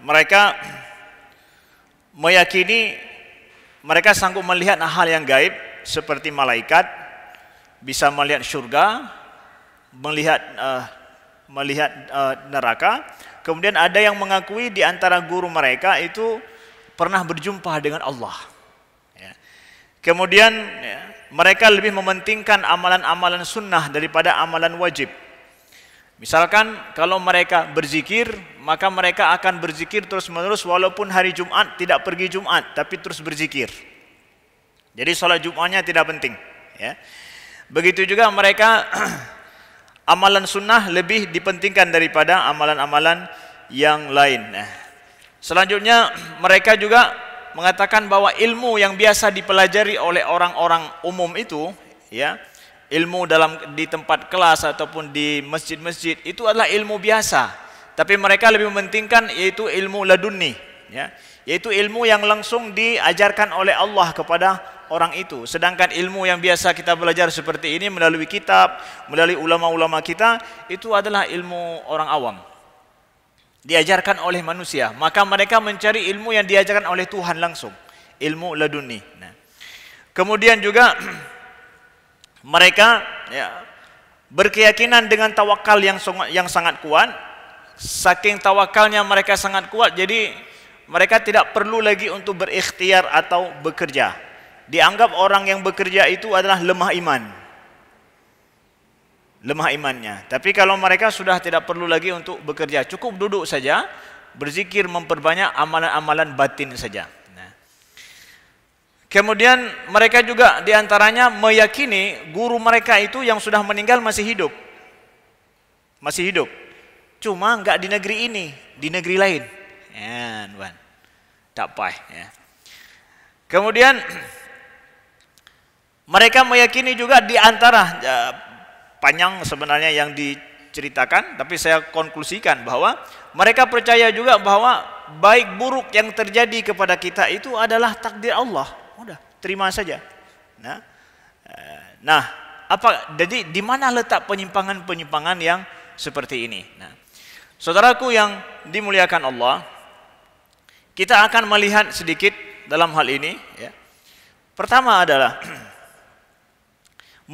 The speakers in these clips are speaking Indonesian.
mereka meyakini mereka sanggup melihat hal yang gaib seperti malaikat bisa melihat surga, melihat uh, melihat uh, neraka. Kemudian ada yang mengakui di antara guru mereka itu pernah berjumpa dengan Allah. Ya. Kemudian ya, mereka lebih mementingkan amalan-amalan sunnah daripada amalan wajib. Misalkan kalau mereka berzikir, maka mereka akan berzikir terus-menerus walaupun hari Jumat tidak pergi Jumat, tapi terus berzikir. Jadi sholat Jumatnya tidak penting. Ya. Begitu juga mereka amalan sunnah lebih dipentingkan daripada amalan-amalan yang lain. Nah, selanjutnya mereka juga mengatakan bahwa ilmu yang biasa dipelajari oleh orang-orang umum itu, ya, ilmu dalam di tempat kelas ataupun di masjid-masjid itu adalah ilmu biasa tapi mereka lebih mementingkan yaitu ilmu laduni ya yaitu ilmu yang langsung diajarkan oleh Allah kepada orang itu sedangkan ilmu yang biasa kita belajar seperti ini melalui kitab melalui ulama-ulama kita itu adalah ilmu orang awam diajarkan oleh manusia maka mereka mencari ilmu yang diajarkan oleh Tuhan langsung ilmu laduni nah kemudian juga Mereka ya, berkeyakinan dengan tawakal yang yang sangat kuat. Saking tawakalnya mereka sangat kuat, jadi mereka tidak perlu lagi untuk berikhtiar atau bekerja. Dianggap orang yang bekerja itu adalah lemah iman. Lemah imannya. Tapi kalau mereka sudah tidak perlu lagi untuk bekerja, cukup duduk saja, berzikir memperbanyak amalan-amalan batin saja. Kemudian mereka juga diantaranya meyakini guru mereka itu yang sudah meninggal masih hidup. Masih hidup. Cuma nggak di negeri ini, di negeri lain. Ya, Tak payah. Ya. Kemudian mereka meyakini juga diantara ya, panjang sebenarnya yang diceritakan, tapi saya konklusikan bahwa mereka percaya juga bahwa baik buruk yang terjadi kepada kita itu adalah takdir Allah terima saja. Nah, eh, nah apa jadi di mana letak penyimpangan-penyimpangan yang seperti ini? Nah, saudaraku yang dimuliakan Allah, kita akan melihat sedikit dalam hal ini. Ya. Pertama adalah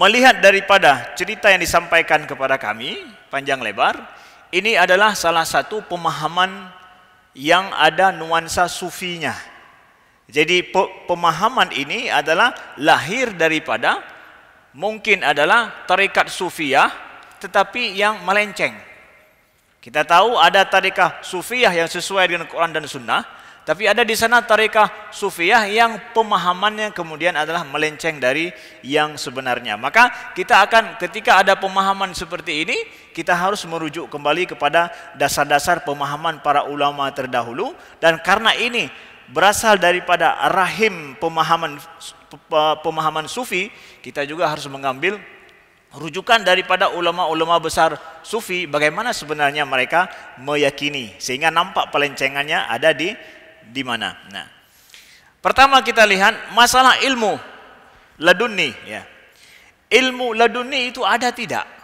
melihat daripada cerita yang disampaikan kepada kami panjang lebar, ini adalah salah satu pemahaman yang ada nuansa sufinya. Jadi pemahaman ini adalah lahir daripada mungkin adalah tarikat sufiah tetapi yang melenceng. Kita tahu ada tarikah sufiah yang sesuai dengan Quran dan Sunnah, tapi ada di sana tarikah sufiah yang pemahamannya kemudian adalah melenceng dari yang sebenarnya. Maka kita akan ketika ada pemahaman seperti ini, kita harus merujuk kembali kepada dasar-dasar pemahaman para ulama terdahulu dan karena ini berasal daripada rahim pemahaman pemahaman sufi, kita juga harus mengambil rujukan daripada ulama-ulama besar sufi bagaimana sebenarnya mereka meyakini sehingga nampak pelencengannya ada di di mana. Nah, pertama kita lihat masalah ilmu laduni ya. Ilmu laduni itu ada tidak?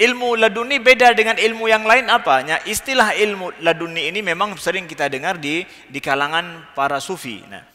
Ilmu laduni beda dengan ilmu yang lain apanya? Istilah ilmu laduni ini memang sering kita dengar di di kalangan para sufi. Nah,